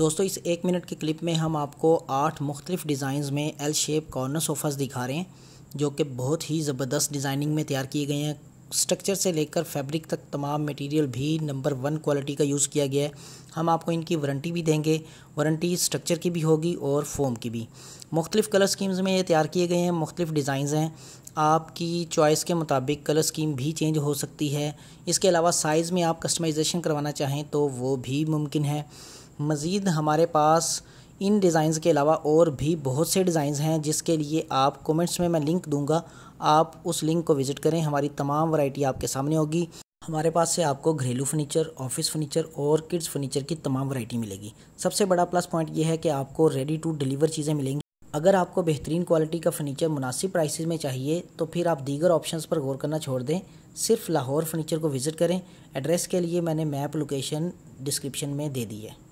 दोस्तों इस एक मिनट के क्लिप में हम आपको आठ मुख्तलिफ डिज़ाइंस में एल शेप कॉर्नर सोफ़ास दिखा रहे हैं जो कि बहुत ही ज़बरदस्त डिज़ाइनिंग में तैयार किए गए हैं स्ट्रक्चर से लेकर फैब्रिक तक तमाम मटेरियल भी नंबर वन क्वालिटी का यूज़ किया गया है हम आपको इनकी वारंटी भी देंगे वारंटी स्ट्रक्चर की भी होगी और फोम की भी मुख्तलिफ कलर स्कीम्स में ये तैयार किए गए हैं मुख्तलिफ डिज़ाइंस हैं आपकी चॉइस के मुताबिक कलर स्कीम भी चेंज हो सकती है इसके अलावा साइज़ में आप कस्टमाइजेशन करवाना चाहें तो वो भी मुमकिन है मज़ीद हमारे पास इन डिज़ाइंस के अलावा और भी बहुत से डिज़ाइंस हैं जिसके लिए आप कमेंट्स में मैं लिंक दूंगा आप उस लिंक को विज़िट करें हमारी तमाम वैरायटी आपके सामने होगी हमारे पास से आपको घरेलू फर्नीचर ऑफिस फर्नीचर और किड्स फर्नीचर की तमाम वैरायटी मिलेगी सबसे बड़ा प्लस पॉइंट ये है कि आपको रेडी टू डिलीवर चीज़ें मिलेंगी अगर आपको बेहतरीन क्वालिटी का फर्नीचर मुनासिब प्राइसेस में चाहिए तो फिर आप दीगर ऑप्शंस पर गौर करना छोड़ दें सिर्फ लाहौर फर्नीचर को विज़िट करें एड्रेस के लिए मैंने मैप लोकेशन डिस्क्रिप्शन में दे दी है